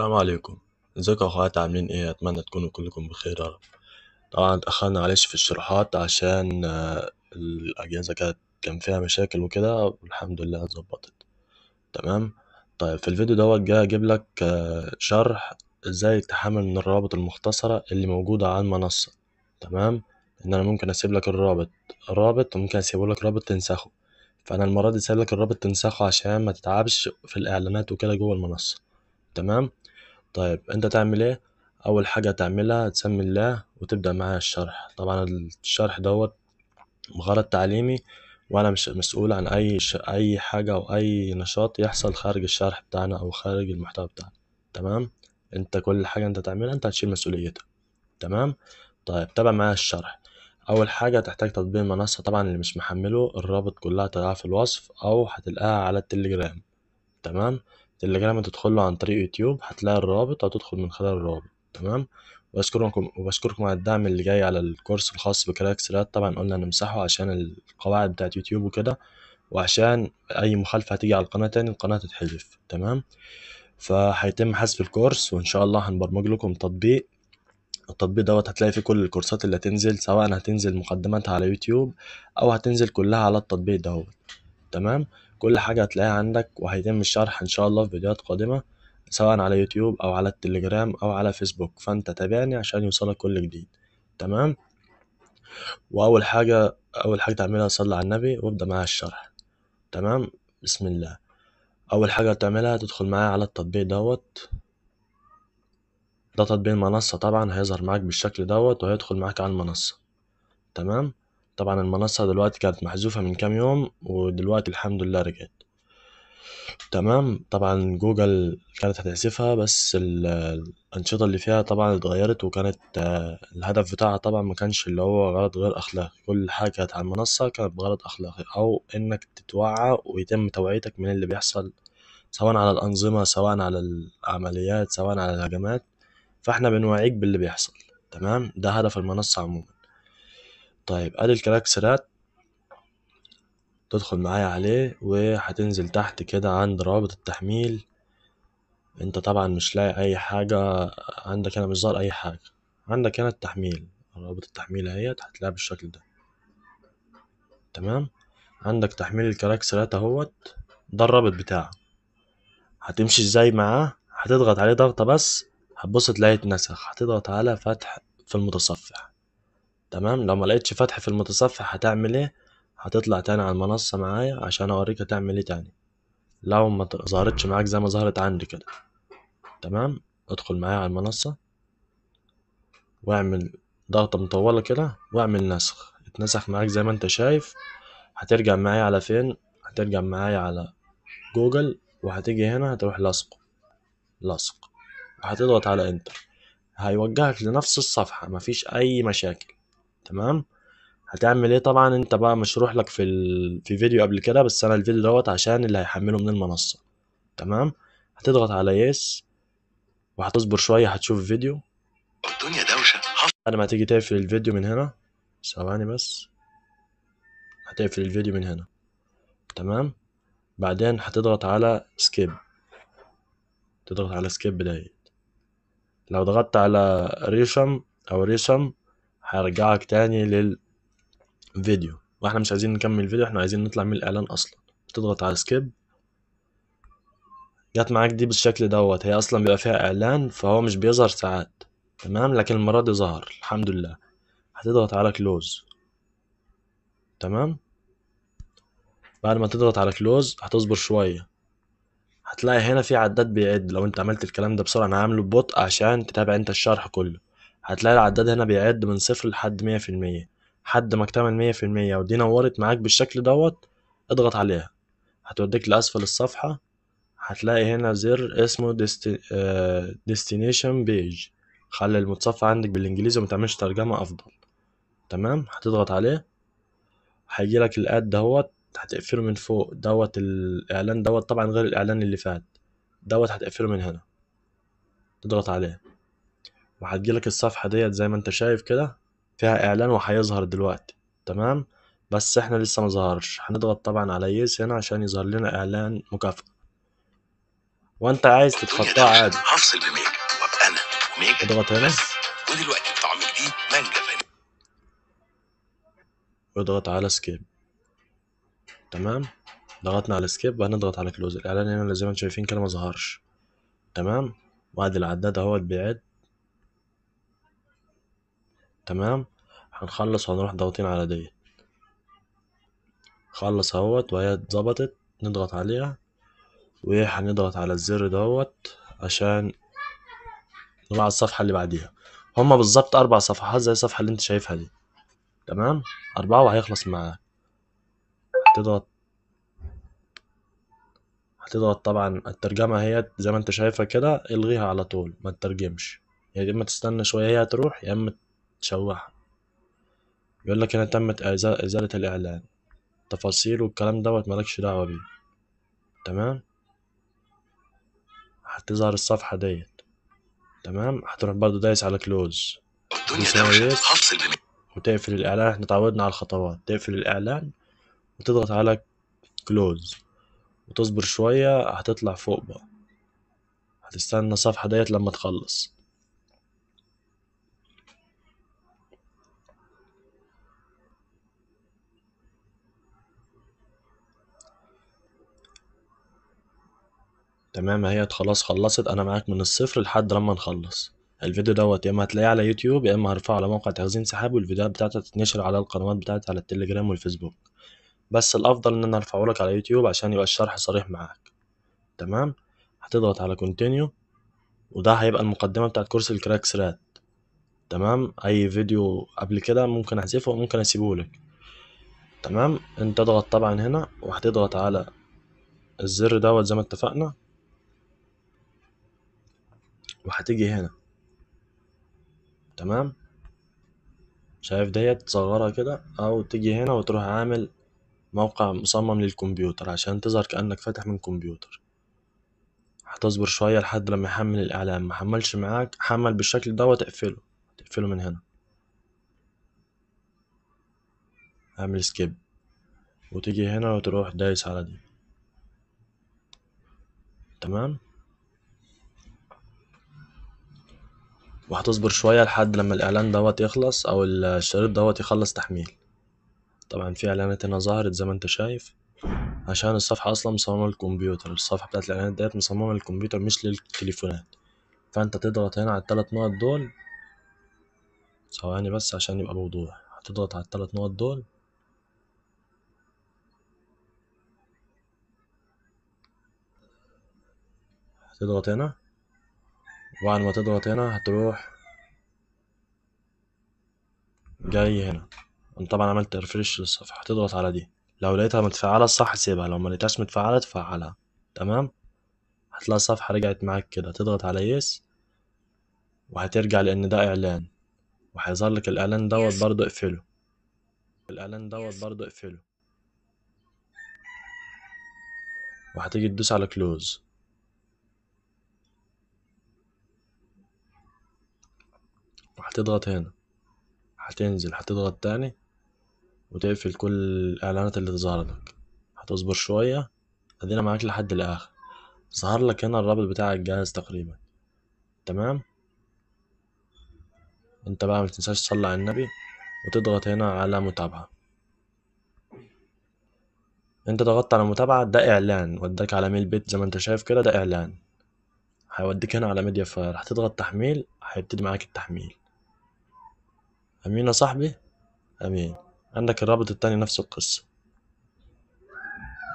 السلام عليكم ازيكم يا اخوات عاملين ايه اتمنى تكونوا كلكم بخير يا رب طبعا اتاخرنا معلش في الشروحات عشان آه، الاجهزه كانت كان فيها مشاكل وكده والحمد لله اتظبطت تمام طيب في الفيديو دوت جاي اجيب لك آه، شرح ازاي تحمل من الروابط المختصره اللي موجوده على المنصه تمام ان انا ممكن اسيب لك الرابط الرابط وممكن اسيب لك رابط تنسخه فانا المره دي سايب لك الرابط تنسخه عشان ما تتعبش في الاعلانات وكده جوه المنصه تمام طيب انت تعمل ايه اول حاجه تعملها تسمي الله وتبدا معاه الشرح طبعا الشرح دوت مغرض تعليمي وانا مش مسؤول عن اي ش... اي حاجه او اي نشاط يحصل خارج الشرح بتاعنا او خارج المحتوى بتاعنا تمام انت كل حاجه انت تعملها انت هتشيل مسؤوليتها تمام طيب تابع معايا الشرح اول حاجه تحتاج تطبيق منصه طبعا اللي مش محمله الرابط كلها تلاقيها في الوصف او هتلاقيها على التليجرام تمام تليجرام انت له عن طريق يوتيوب هتلاقي الرابط هتدخل من خلال الرابط تمام وبشكركم وبشكركم على الدعم اللي جاي على الكورس الخاص بكراكس سرات طبعا قلنا نمسحه عشان القواعد بتاعت يوتيوب وكده وعشان اي مخالفة هتيجي على القناة تاني القناة تتحذف تمام فهيتم حذف الكورس وان شاء الله هنبرمج لكم تطبيق التطبيق دوت هتلاقي فيه كل الكورسات اللي هتنزل سواء هتنزل مقدماتها على يوتيوب او هتنزل كلها على التطبيق دوت تمام كل حاجة هتلاقيها عندك وهيتم الشرح إن شاء الله في فيديوهات قادمة سواء على يوتيوب أو على التليجرام أو على فيسبوك فأنت تابعني عشان يوصلك كل جديد تمام وأول حاجة أول حاجة تعملها صلي على النبي وابدأ معايا الشرح تمام بسم الله أول حاجة هتعملها تدخل معايا على التطبيق دوت ده تطبيق المنصة طبعا هيظهر معاك بالشكل دوت وهيدخل معاك على المنصة تمام طبعا المنصة دلوقتي كانت محذوفة من كام يوم ودلوقتي الحمد لله رجعت تمام طبعا جوجل كانت هتحذفها بس الأنشطة اللي فيها طبعا اتغيرت وكانت آه، الهدف بتاعها طبعا مكانش اللي هو غلط غير أخلاقي كل حاجة كانت على المنصة كانت بغلط أخلاقي أو إنك تتوعى ويتم توعيتك من اللي بيحصل سواء على الأنظمة سواء على العمليات سواء على الهجمات فاحنا بنوعيك باللي بيحصل تمام ده هدف المنصة عموما طيب ادي الكراكسلات تدخل معايا عليه وهتنزل تحت كده عند روابط التحميل انت طبعا مش لاقي اي حاجة عندك هنا مش ظاهر اي حاجة عندك هنا التحميل رابط التحميل اهيت هتلاقيها بالشكل ده تمام عندك تحميل الكراكسلات اهوت ده الرابط بتاعه هتمشي ازاي معاه هتضغط عليه ضغطة بس هتبص تلاقيه اتنسخ هتضغط على فتح في المتصفح تمام؟ لو ما لقيتش فتح في المتصفح هتعمل إيه، هتطلع تاني على المنصة معايا عشان أوريك هتعمل إيه تاني، لو ما ظهرتش معاك زي ما ظهرت عندي كده، تمام؟ ادخل معايا على المنصة واعمل ضغطة مطولة كده واعمل نسخ، اتنسخ معاك زي ما أنت شايف، هترجع معايا على فين، هترجع معايا على جوجل وهتيجي هنا هتروح لصق لاصق، وهتضغط على إنتر، هيوجهك لنفس الصفحة مفيش أي مشاكل. تمام هتعمل ايه طبعا انت بقى مشروح لك في ال... في فيديو قبل كده بس انا الفيديو دوت عشان اللي هيحمله من المنصه تمام هتضغط على يس وهتصبر شويه هتشوف فيديو الدنيا دوشه بعد ما تيجي تقفل الفيديو من هنا ثواني بس هتقفل الفيديو من هنا تمام بعدين هتضغط على سكيب تضغط على سكيب دايت لو ضغطت على ريشم او ريشم هرجعك تاني للفيديو واحنا مش عايزين نكمل الفيديو احنا عايزين نطلع من الاعلان اصلا تضغط على سكيب جت معاك دي بالشكل دوت هي اصلا بيبقى فيها اعلان فهو مش بيظهر ساعات تمام لكن المرة دي ظهر الحمد لله هتضغط على كلوز تمام بعد ما تضغط على كلوز هتصبر شوية هتلاقي هنا في عداد بيعد لو انت عملت الكلام ده بسرعة انا هعمله ببطء عشان تتابع انت الشرح كله هتلاقي العداد هنا بيعد من صفر لحد مية في المية حد ما اكتمل مية في المية ودي نورت معاك بالشكل دوت اضغط عليها هتوديك لأسفل الصفحة هتلاقي هنا زر اسمه ديستنيشن بيج آه، خلي المتصفح عندك بالانجليزي ومتعملش ترجمة افضل تمام هتضغط عليه هيجيلك الاد دوت هتقفله من فوق دوت الاعلان دوت طبعا غير الاعلان اللي فات دوت هتقفله من هنا تضغط عليه وهتجيلك الصفحة ديت زي ما انت شايف كده فيها اعلان وهيظهر دلوقتي تمام بس احنا لسه مظهرش هنضغط طبعا على يس هنا عشان يظهر لنا اعلان مكافأة وانت عايز تتخطاه عادي هفصل بميجا وابقى انا وميجا اضغط هنا ودلوقتي الطعم الجديد مانجا فانيليا واضغط على سكيب تمام ضغطنا على سكيب وهنضغط على كلوز الاعلان هنا زي ما انتم شايفين كده مظهرش تمام وادي العداد اهوت بيعد تمام هنخلص وهنروح ضاغطين على ديت خلص اهوت وهي اتظبطت نضغط عليها وهنضغط على الزر دوت عشان نروح على الصفحة اللي بعديها هما بالظبط أربع صفحات زي الصفحة اللي انت شايفها دي تمام أربعة وهيخلص معاك هتضغط هتضغط طبعا الترجمة هي زي ما انت شايفها كده الغيها على طول ما تترجمش يا يعني اما تستنى شوية هي هتروح يا اما تشوه يقول لك هنا تمت إزالة الإعلان تفاصيل والكلام دوت مالكش دعوة بيه تمام هتظهر الصفحة ديت تمام هتروح برضو دايس على كلوز وتقفل الإعلان احنا اتعودنا على الخطوات تقفل الإعلان وتضغط على كلوز وتصبر شوية هتطلع فوق بقى هتستنى الصفحة ديت لما تخلص تمام هي خلاص خلصت انا معاك من الصفر لحد لما نخلص الفيديو دوت يا اما هتلاقيه على يوتيوب يا اما هرفعه على موقع تخزين سحاب والفيديوهات بتاعتها هتتنشر على القنوات بتاعتي على التليجرام والفيسبوك بس الافضل ان انا ارفعه لك على يوتيوب عشان يبقى الشرح صريح معاك تمام هتضغط على كونتينيو وده هيبقى المقدمه بتاعت كورس الكراكس رات تمام اي فيديو قبل كده ممكن احذفه وممكن اسيبه لك تمام انت اضغط طبعا هنا وهتضغط على الزر دوت زي ما اتفقنا وهتيجي هنا تمام شايف ديت تصغرها كده او تيجي هنا وتروح عامل موقع مصمم للكمبيوتر عشان تظهر كأنك فاتح من كمبيوتر هتصبر شوية لحد لما يحمل الإعلان محملش معاك حمل بالشكل ده وتقفله تقفله من هنا اعمل سكيب وتيجي هنا وتروح دايس على دي تمام وهتصبر شوية لحد لما الإعلان دوت يخلص أو الشريط دوت يخلص تحميل طبعا في إعلانات هنا ظهرت زي ما انت شايف عشان الصفحة أصلا مصممة للكمبيوتر الصفحة بتاعت الإعلانات ديت مصممة للكمبيوتر مش للتليفونات فأنت تضغط هنا على التلات نقط دول ثواني بس عشان يبقى بوضوح هتضغط على التلات نقط دول هتضغط هنا وبعد ما تضغط هنا هتروح جاي هنا انت طبعا عملت ريفريش للصفحه هتضغط على دي لو لقيتها متفعله صح سيبها لو ما متفعله تفعلها تمام هتلاقي الصفحه رجعت معاك كده تضغط على يس وهترجع لان ده اعلان وهيظهر لك الاعلان دوت yes. برضه اقفله الاعلان دوت yes. برضه اقفله وهتيجي تدوس على كلوز هتضغط هنا هتنزل هتضغط تاني وتقفل كل الاعلانات اللي تظهر لك هتصبر شويه ادينا معاك لحد الاخر ظهر لك هنا الرابط بتاع الجهاز تقريبا تمام انت بقى متنساش تصلي على النبي وتضغط هنا على متابعه انت ضغطت على متابعة ده اعلان وداك على ميل بيت زي ما انت شايف كده ده اعلان هيوديك هنا على ميديا فاير هتضغط تحميل هيبتدي معاك التحميل امين يا صاحبي امين عندك الرابط التاني نفس القصة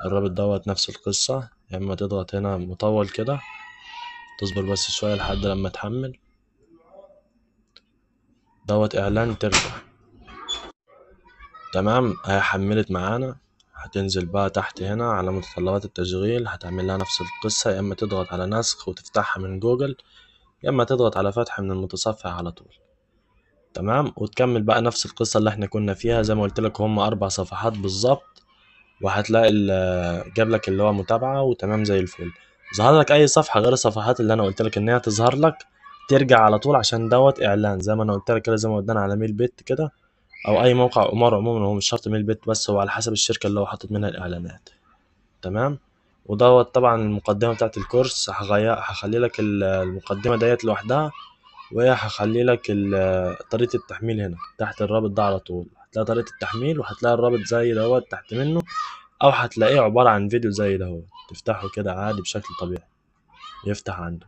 الرابط دوت نفس القصة يا اما تضغط هنا مطول كده تصبر بس شوية لحد لما تحمل دوت اعلان ترجع تمام هي حملت معانا هتنزل بقى تحت هنا على متطلبات التشغيل هتعمل لها نفس القصة يا اما تضغط على نسخ وتفتحها من جوجل يا اما تضغط على فتح من المتصفح على طول تمام وتكمل بقى نفس القصة اللي احنا كنا فيها زي ما قلت لك هم أربع صفحات بالظبط وهتلاقي جاب لك اللي هو متابعة وتمام زي الفل ظهر لك أي صفحة غير الصفحات اللي أنا قلت لك إن هي تظهر لك ترجع على طول عشان دوت إعلان زي ما أنا قلت لك كده زي ما قلنا على ميل بيت كده أو أي موقع أمارة عموما هو مش شرط ميل بيت بس هو على حسب الشركة اللي هو حاطط منها الإعلانات تمام ودوت طبعا المقدمة بتاعت الكورس هغير هخلي لك المقدمة ديت لوحدها هخلي لك طريقة التحميل هنا تحت الرابط ده على طول هتلاقي طريقة التحميل وهتلاقي الرابط زي دوت تحت منه أو هتلاقيه عبارة عن فيديو زي ده تفتحه كده عادي بشكل طبيعي يفتح عندك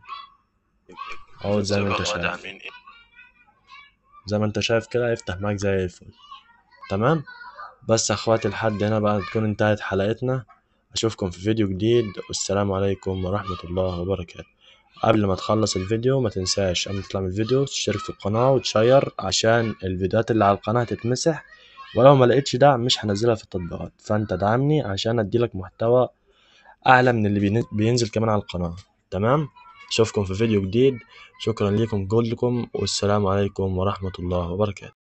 أهو زي ما أنت شايف زي ما أنت شايف كده يفتح معاك زي الفل تمام بس يا اخواتي لحد هنا بقى تكون انتهت حلقتنا اشوفكم في فيديو جديد والسلام عليكم ورحمة الله وبركاته قبل ما تخلص الفيديو ما تنساش قبل تطلع من الفيديو تشترك في القناة وتشير عشان الفيديوهات اللي على القناة تتمسح ولو ما لقيتش دعم مش هنزلها في التطبيقات فانت دعمني عشان اديلك محتوى اعلى من اللي بينزل كمان على القناة تمام اشوفكم في فيديو جديد شكرا ليكم كلكم والسلام عليكم ورحمة الله وبركاته